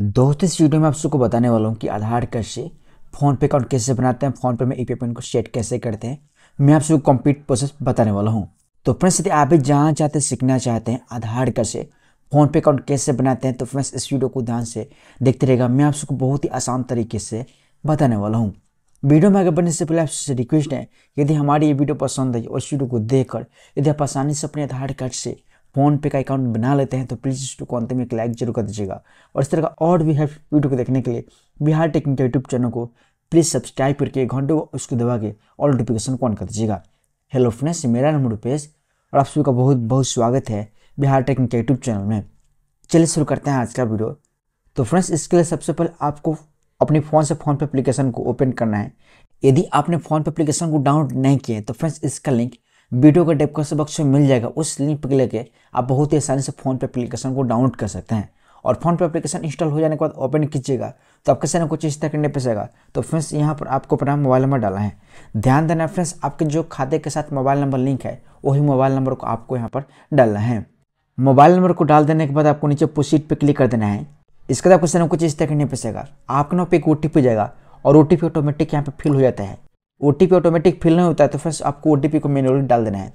दोस्त इस वीडियो में आप सबको बताने वाला हूँ कि आधार कार्ड से फ़ोनपे अकाउंट कैसे बनाते हैं फ़ोनपे में ई पी को सेट कैसे करते हैं मैं आप सबको कंप्लीट प्रोसेस बताने वाला हूँ तो फ्रेंड्स यदि आप भी जहाँ चाहते सीखना चाहते हैं आधार कार्ड से फ़ोनपे अकाउंट कैसे बनाते हैं तो फ्रेंड्स इस वीडियो को ध्यान से देखते रहेगा मैं आप सबको बहुत ही आसान तरीके से बताने वाला हूँ वीडियो में आगे बनने से पहले आपसे रिक्वेस्ट है यदि हमारी ये वीडियो पसंद आई और इस वीडियो को देखकर यदि आप आसानी से अपने आधार कार्ड से फोन पे का अकाउंट बना लेते हैं तो प्लीज़ इस को अंत में एक लाइक जरूर कर दीजिएगा और इस तरह का और भी है वीडियो को देखने के लिए बिहार टेक्निक यूट्यूब चैनल को प्लीज़ सब्सक्राइब करके घंटे उसको दबा के ऑल नोटिफिकेशन को ऑन कर दीजिएगा हेलो फ्रेंड्स मेरा नाम रूपेश और आप सभी का बहुत बहुत स्वागत है बिहार टेक्निक यूट्यूब चैनल में चलिए शुरू करते हैं आज का वीडियो तो फ्रेंड्स इसके लिए सबसे पहले आपको अपने फ़ोन से फ़ोन पे एप्लीकेशन को ओपन करना है यदि आपने फ़ोन पे एप्लीकेशन को डाउनलोड नहीं किए तो फ्रेंड्स इसका लिंक वीडियो का डिस्क्रिप्शन बॉक्स में मिल जाएगा उस लिंक पर क्लिक आप बहुत ही आसानी से फोन पे एप्लीकेशन को डाउनलोड कर सकते हैं और फोन पे एप्लीकेशन इंस्टॉल हो जाने के बाद ओपन कीजिएगा तो आपके सामने कुछ इस तरह करने पड़ेगा तो फ्रेंड्स यहाँ पर आपको अपना मोबाइल नंबर डाला है ध्यान देना फ्रेंड्स आपके जो खाते के साथ मोबाइल नंबर लिंक है वही मोबाइल नंबर को आपको यहाँ पर डालना है मोबाइल नंबर को डाल देने के बाद आपको नीचे प्रोसीड पर क्लिक कर देना है इसके बाद आपको सामने कुछ इस तरह करने पड़ेगा आपके नाम पे एक ओ जाएगा और ओ टी ऑटोमेटिक यहाँ पर फिल हो जाता है ओ ऑटोमेटिक फिल नहीं होता है तो फिर आपको ओ को मेनुअली डाल देना है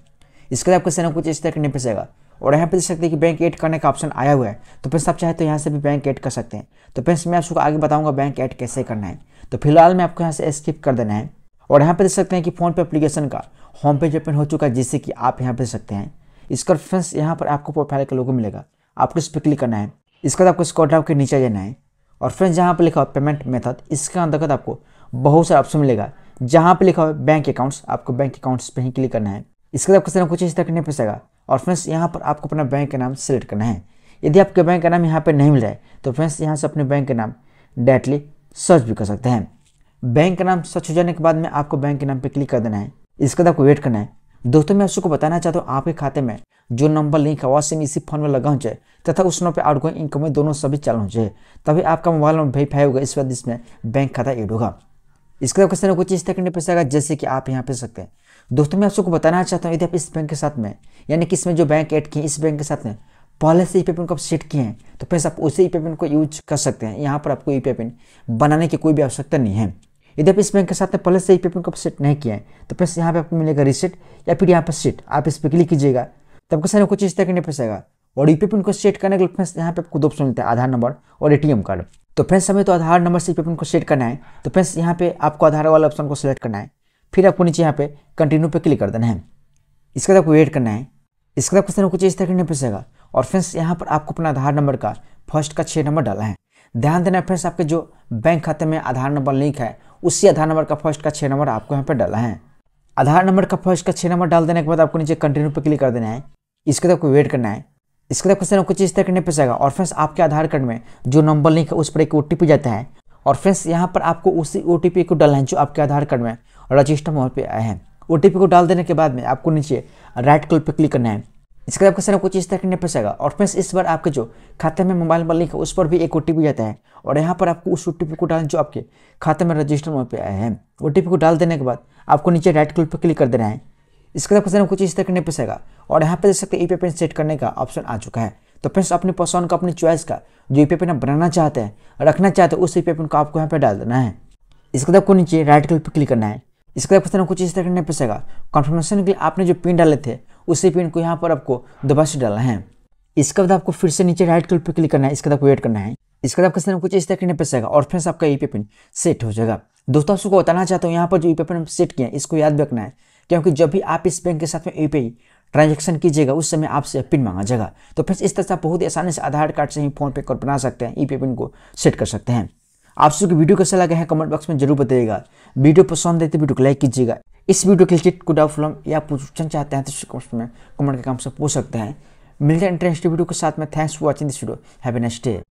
इसके लिए आपको सेना कुछ इस तरह नहीं पड़ेगा और यहाँ पे देख सकते हैं कि बैंक ऐड करने का ऑप्शन आया हुआ है तो फ्रेंड्स आप चाहे तो यहाँ से भी बैंक ऐड कर सकते हैं तो फ्रेंड्स मैं आपको आगे बताऊंगा बैंक ऐड कैसे करना है तो फिलहाल मैं आपको यहाँ से स्किप कर देना है और यहाँ पे देख सकते हैं कि फ़ोन पे एप्लीकेशन का होम पेज ओपन हो चुका है जिससे कि आप यहाँ पे देख सकते हैं इसका फ्रेंड्स यहाँ पर आपको प्रोफाइल का लोगो मिलेगा आपको इस पर क्लिक करना है इसके बाद आपको स्कॉट ड्राइव के नीचे जाना है और फ्रेंड्स यहाँ पर लिखा पेमेंट मेथड इसके अंतर्गत आपको बहुत सारा ऑप्शन मिलेगा जहाँ पे लिखा हुआ है बैंक अकाउंट्स आपको बैंक अकाउंट्स पे ही क्लिक करना है इसके बाद आपको कुछ इस तरह नहीं पैसेगा और फ्रेंड्स यहाँ पर आपको अपना बैंक का नाम सेलेक्ट करना है यदि आपके बैंक का नाम यहाँ पर नहीं मिल रहा है तो फ्रेंड्स यहाँ से अपने बैंक का नाम डायरेक्टली सर्च भी कर सकते हैं बैंक का नाम सर्च हो जाने के बाद में आपको बैंक के नाम पर क्लिक कर देना है इसके बाद आपको वेट करना है दोस्तों मैं आपको बताना चाहता हूँ आपके खाते में जो नंबर लिंक है वह सिम इसी फोन में लगा हो जाए तथा उस नंबर पर गोइंग इनकम दोनों सभी चालू हो जाए तभी आपका मोबाइल नंबर वेरीफाई होगा इस वजह इसमें बैंक खाता एड होगा इसका क्वेश्चन है कुछ इस तरह करने पैसा जैसे कि आप यहाँ पे सकते हैं दोस्तों मैं आप सबको बताना चाहता हूँ यदि आप इस बैंक के साथ में यानी कि इसमें जो बैंक ऐड किए इस बैंक के साथ में पहले से ई पिन को आप सेट किए हैं तो फिर आप उसी ई पिन को यूज कर सकते हैं यहाँ पर आपको ई पिन बनाने की कोई भी आवश्यकता नहीं है यदि आप इस बैंक के साथ में पहले से ई पिन को आप सेट नहीं किया है तो फिर यहाँ पर आपको मिलेगा रिसेट या फिर यहाँ पर सेट आप इस पर क्लिक कीजिएगा तब आपको सारे कुछ इस तरह करने पैसेगा और ई पिन को सेट करने के लिए फिर यहाँ पर आपको दो ऑप्शन मिलता है आधार नंबर और ए कार्ड तो फ्रेंड्स हमें तो आधार नंबर से अपन को सेलेक्ट करना है तो फ्रेंड्स यहाँ पे आपको आधार वाला ऑप्शन को सिलेक्ट करना है फिर आपको नीचे यहाँ पे कंटिन्यू पे क्लिक कर देना है इसके बाद आपको वेट करना है इसके बाद क्वेश्चन कुछ इस तरह करने पड़ेगा और फ्रेंड्स यहाँ पर आपको अपना आधार नंबर का फर्स्ट का छः नंबर डाला है ध्यान देना फ्रेंड्स आपके जो बैंक खाते में आधार नंबर लिंक है उसी आधार नंबर का फर्स्ट का छः नंबर आपको यहाँ पर डाला है आधार नंबर का फर्स्ट का छः नंबर डाल देने के बाद आपको नीचे कंटिन्यू पर क्लिक कर देना है इसके बाद आपको वेट करना है इसके बाद क्वेश्चन आपको चीज तय करने पर जाएगा और फ्रेंड्स आपके आधार कार्ड में जो नंबर लिंक है उस पर एक ओ जाता है और फ्रेंड्स यहाँ पर आपको उसी ओ को डालना है जो आपके आधार कार्ड में रजिस्टर मोबाइल पर आए हैं ओ को डाल देने के बाद में आपको नीचे राइट कल पर क्लिक करना है इसके बाद क्वेश्चन आपको चीज तय करने पर जाएगा और फ्रेंड्स इस बार आपके जो खाते में मोबाइल नंबर लिंक है उस पर भी एक ओ जाता है और यहाँ पर आपको उस ओ को डालना जो आपके खाते में रजिस्टर मोबाइल पर आए हैं ओ को डाल देने के बाद आपको नीचे राइट कल पर क्लिक कर देना है इसके साथ क्वेश्चन कुछ इस तरह करने पूछेगा और यहाँ पे देख सकते हैं ई पेन सेट करने का ऑप्शन आ चुका है तो फ्रेंड्स अपने पसंद का अपनी चॉइस का जो ई पेन आप बनाना चाहते हैं रखना चाहते हैं उस ई पेन को आपको यहाँ पे डाल देना है इसके बाद को नीचे राइट क्लिक पर क्लिक करना है इसके बाद क्वेश्चन कुछ इस तरह करने पूछेगा कन्फर्मेशन के लिए आपने जो पिन डाले थे उसी पिन को यहाँ पर आपको दोबारा से डालना है इसके बाद आपको फिर से नीचे राइट क्लिक पर क्लिक करना है इसके बाद वेट करना है इसके बाद क्वेश्चन कुछ इस तरह करने पैसेगा और फ्रेंड्स आपका ई पेन सेट हो जाएगा दोस्तों आप सबको बताना चाहता हूँ यहाँ पर जो ई पेन सेट किया है इसको याद रखना है क्योंकि जब भी आप इस बैंक के साथ में यूपीआई ट्रांजेक्शन कीजिएगा उस समय आपसे पिन मांगा जाएगा तो फिर इस तरह से आप बहुत ही आसानी से आधार कार्ड से ही फोन पे कर बना सकते हैं ई e पिन को सेट कर सकते हैं आप सबकी वीडियो कैसे लगा है कमेंट बॉक्स में जरूर बताइएगा वीडियो पसंद है तो वीडियो को लाइक कीजिएगा इस वीडियो के लिए कोई डाउट या क्वेश्चन चाहते हैं तो में कमेंट के काम से पूछ सकते हैं मिलते हैं इंटरेस्टिंग वीडियो के साथ में thanks for watching this video have a next day